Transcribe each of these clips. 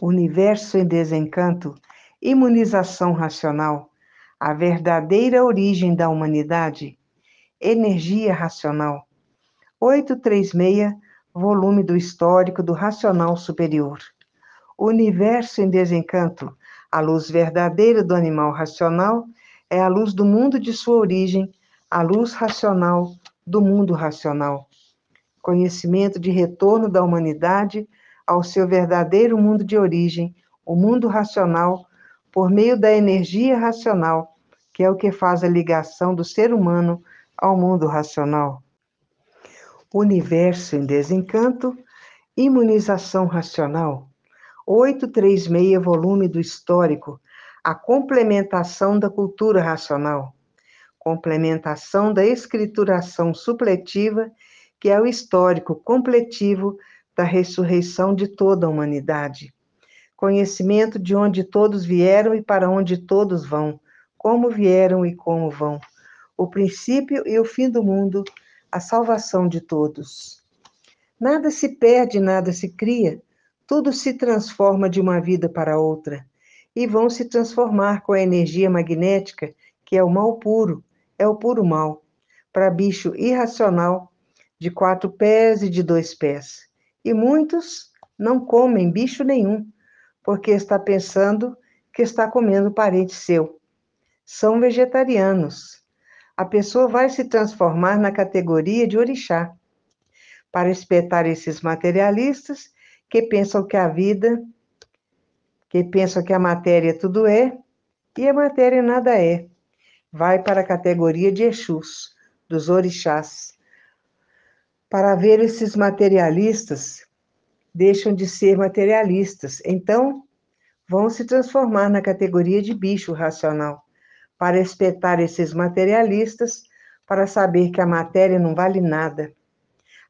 Universo em Desencanto, Imunização Racional, A Verdadeira Origem da Humanidade, Energia Racional, 836, volume do Histórico do Racional Superior. Universo em Desencanto, a luz verdadeira do animal racional é a luz do mundo de sua origem, a luz racional do mundo racional. Conhecimento de retorno da humanidade ao seu verdadeiro mundo de origem, o mundo racional, por meio da energia racional, que é o que faz a ligação do ser humano ao mundo racional. Universo em Desencanto, Imunização Racional, 836, volume do Histórico, a complementação da cultura racional, complementação da escrituração supletiva, que é o histórico completivo da ressurreição de toda a humanidade. Conhecimento de onde todos vieram e para onde todos vão, como vieram e como vão. O princípio e o fim do mundo, a salvação de todos. Nada se perde, nada se cria, tudo se transforma de uma vida para outra e vão se transformar com a energia magnética, que é o mal puro, é o puro mal, para bicho irracional de quatro pés e de dois pés. E muitos não comem bicho nenhum, porque está pensando que está comendo parente seu. São vegetarianos. A pessoa vai se transformar na categoria de orixá para espetar esses materialistas que pensam que a vida, que pensam que a matéria tudo é e a matéria nada é. Vai para a categoria de Exus, dos orixás para ver esses materialistas deixam de ser materialistas. Então, vão se transformar na categoria de bicho racional, para espetar esses materialistas, para saber que a matéria não vale nada.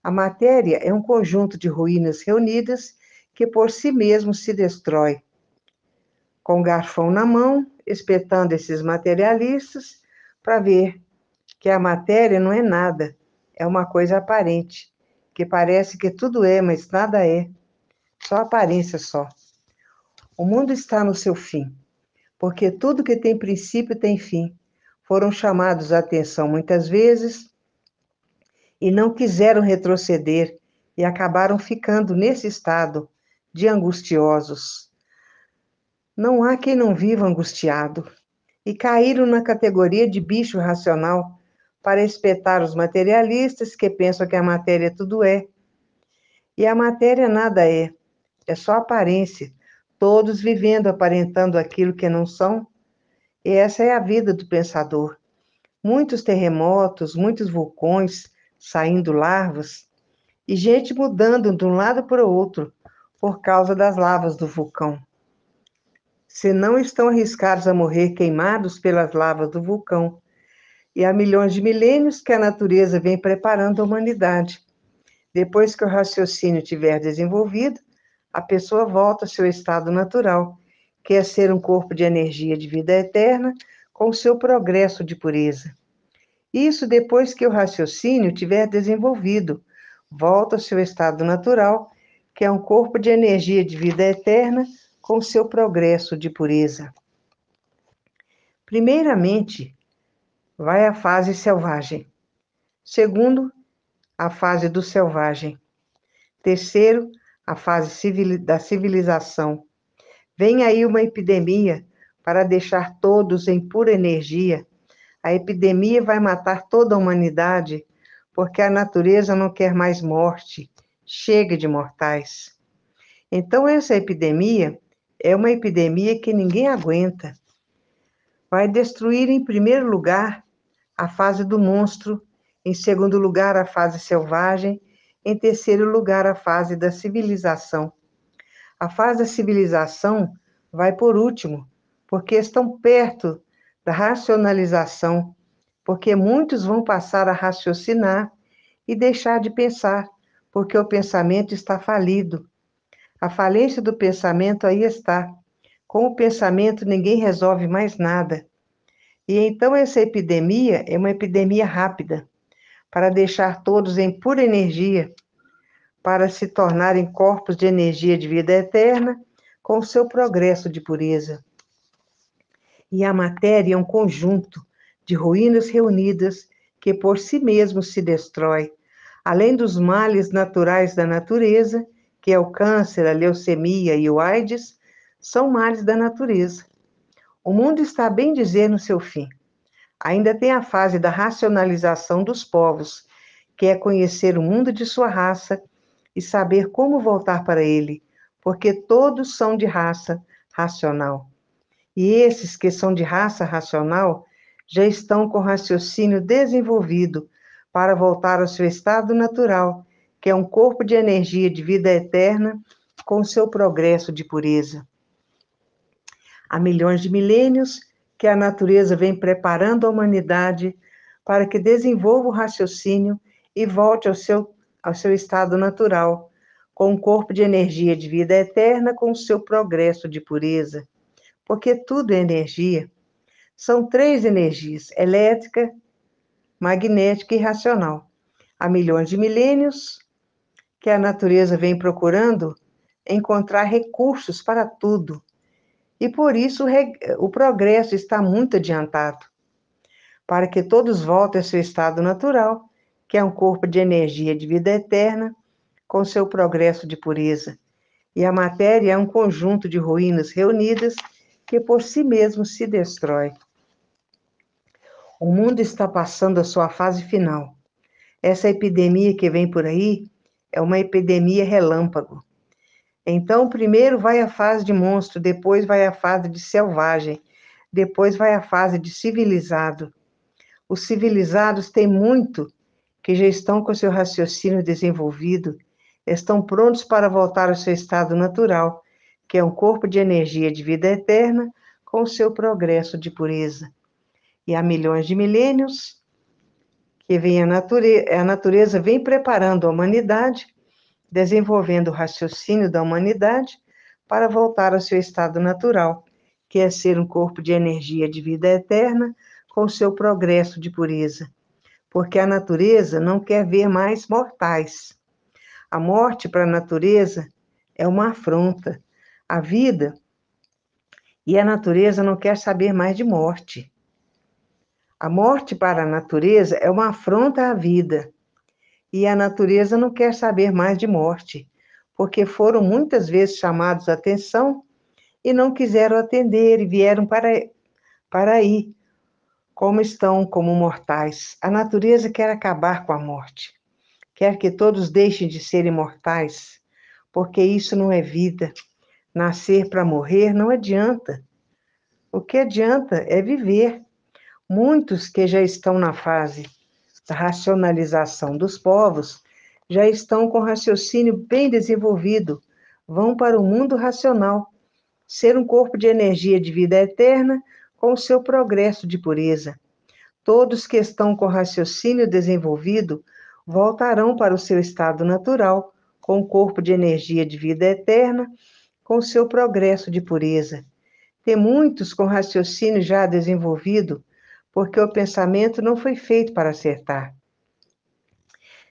A matéria é um conjunto de ruínas reunidas que por si mesmo se destrói. Com o garfão na mão, espetando esses materialistas, para ver que a matéria não é nada, é uma coisa aparente, que parece que tudo é, mas nada é. Só aparência só. O mundo está no seu fim, porque tudo que tem princípio tem fim. Foram chamados a atenção muitas vezes e não quiseram retroceder e acabaram ficando nesse estado de angustiosos. Não há quem não viva angustiado e caíram na categoria de bicho racional para espetar os materialistas que pensam que a matéria tudo é. E a matéria nada é, é só aparência, todos vivendo aparentando aquilo que não são. E essa é a vida do pensador. Muitos terremotos, muitos vulcões saindo larvas e gente mudando de um lado para o outro por causa das lavas do vulcão. Se não estão arriscados a morrer queimados pelas lavas do vulcão, e há milhões de milênios que a natureza vem preparando a humanidade. Depois que o raciocínio tiver desenvolvido, a pessoa volta ao seu estado natural, que é ser um corpo de energia de vida eterna com seu progresso de pureza. Isso depois que o raciocínio tiver desenvolvido, volta ao seu estado natural, que é um corpo de energia de vida eterna com seu progresso de pureza. Primeiramente, vai a fase selvagem. Segundo, a fase do selvagem. Terceiro, a fase civil, da civilização. Vem aí uma epidemia para deixar todos em pura energia. A epidemia vai matar toda a humanidade, porque a natureza não quer mais morte. Chega de mortais. Então, essa epidemia é uma epidemia que ninguém aguenta. Vai destruir, em primeiro lugar, a fase do monstro, em segundo lugar, a fase selvagem, em terceiro lugar, a fase da civilização. A fase da civilização vai por último, porque estão perto da racionalização, porque muitos vão passar a raciocinar e deixar de pensar, porque o pensamento está falido. A falência do pensamento aí está. Com o pensamento ninguém resolve mais nada. E então essa epidemia é uma epidemia rápida, para deixar todos em pura energia, para se tornarem corpos de energia de vida eterna, com o seu progresso de pureza. E a matéria é um conjunto de ruínas reunidas que por si mesmo se destrói, além dos males naturais da natureza, que é o câncer, a leucemia e o AIDS, são males da natureza. O mundo está bem dizer no seu fim. Ainda tem a fase da racionalização dos povos, que é conhecer o mundo de sua raça e saber como voltar para ele, porque todos são de raça racional. E esses que são de raça racional já estão com raciocínio desenvolvido para voltar ao seu estado natural, que é um corpo de energia de vida eterna com seu progresso de pureza há milhões de milênios que a natureza vem preparando a humanidade para que desenvolva o raciocínio e volte ao seu, ao seu estado natural, com um corpo de energia de vida eterna, com o seu progresso de pureza. Porque tudo é energia. São três energias: elétrica, magnética e racional. Há milhões de milênios que a natureza vem procurando encontrar recursos para tudo e por isso o progresso está muito adiantado, para que todos voltem ao seu estado natural, que é um corpo de energia de vida eterna, com seu progresso de pureza. E a matéria é um conjunto de ruínas reunidas que por si mesmo se destrói. O mundo está passando a sua fase final. Essa epidemia que vem por aí é uma epidemia relâmpago então, primeiro vai a fase de monstro, depois vai a fase de selvagem, depois vai a fase de civilizado. Os civilizados têm muito que já estão com seu raciocínio desenvolvido, estão prontos para voltar ao seu estado natural, que é um corpo de energia de vida eterna com o seu progresso de pureza. E há milhões de milênios que vem a natureza, a natureza vem preparando a humanidade desenvolvendo o raciocínio da humanidade para voltar ao seu estado natural, que é ser um corpo de energia de vida eterna com seu progresso de pureza. Porque a natureza não quer ver mais mortais. A morte para a natureza é uma afronta. A vida e a natureza não quer saber mais de morte. A morte para a natureza é uma afronta à vida e a natureza não quer saber mais de morte, porque foram muitas vezes chamados a atenção e não quiseram atender e vieram para, para aí, como estão como mortais. A natureza quer acabar com a morte, quer que todos deixem de ser imortais, porque isso não é vida. Nascer para morrer não adianta. O que adianta é viver. Muitos que já estão na fase racionalização dos povos já estão com raciocínio bem desenvolvido, vão para o mundo racional, ser um corpo de energia de vida eterna com o seu progresso de pureza. Todos que estão com raciocínio desenvolvido voltarão para o seu estado natural, com o corpo de energia de vida eterna, com o seu progresso de pureza. Tem muitos com raciocínio já desenvolvido porque o pensamento não foi feito para acertar.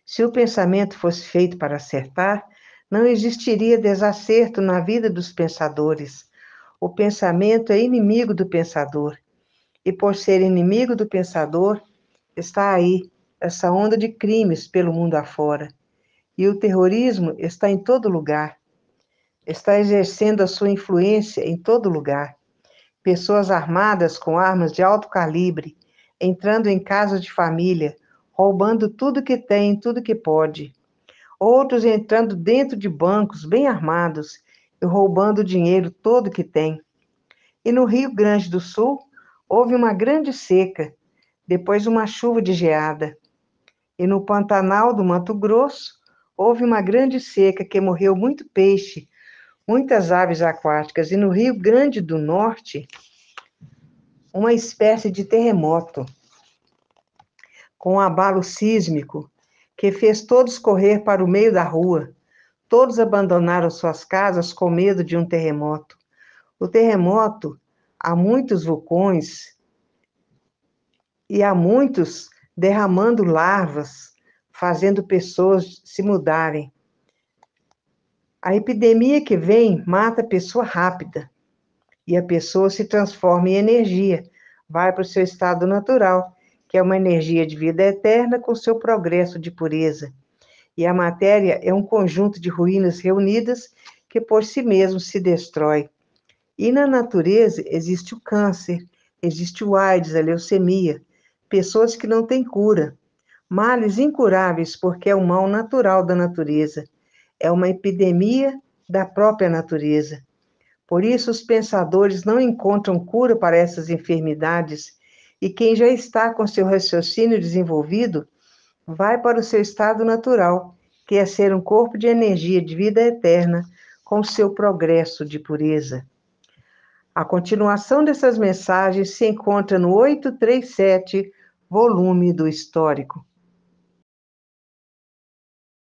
Se o pensamento fosse feito para acertar, não existiria desacerto na vida dos pensadores. O pensamento é inimigo do pensador. E por ser inimigo do pensador, está aí essa onda de crimes pelo mundo afora. E o terrorismo está em todo lugar. Está exercendo a sua influência em todo lugar pessoas armadas com armas de alto calibre, entrando em casa de família, roubando tudo que tem, tudo que pode. Outros entrando dentro de bancos bem armados e roubando o dinheiro todo que tem. E no Rio Grande do Sul houve uma grande seca, depois uma chuva de geada. E no Pantanal do Mato Grosso houve uma grande seca que morreu muito peixe muitas aves aquáticas, e no Rio Grande do Norte, uma espécie de terremoto, com um abalo sísmico que fez todos correr para o meio da rua. Todos abandonaram suas casas com medo de um terremoto. O terremoto, há muitos vulcões e há muitos derramando larvas, fazendo pessoas se mudarem. A epidemia que vem mata a pessoa rápida e a pessoa se transforma em energia, vai para o seu estado natural, que é uma energia de vida eterna com seu progresso de pureza. E a matéria é um conjunto de ruínas reunidas que por si mesmo se destrói. E na natureza existe o câncer, existe o AIDS, a leucemia, pessoas que não têm cura, males incuráveis porque é o mal natural da natureza é uma epidemia da própria natureza. Por isso, os pensadores não encontram cura para essas enfermidades, e quem já está com seu raciocínio desenvolvido vai para o seu estado natural, que é ser um corpo de energia de vida eterna, com seu progresso de pureza. A continuação dessas mensagens se encontra no 837, volume do Histórico.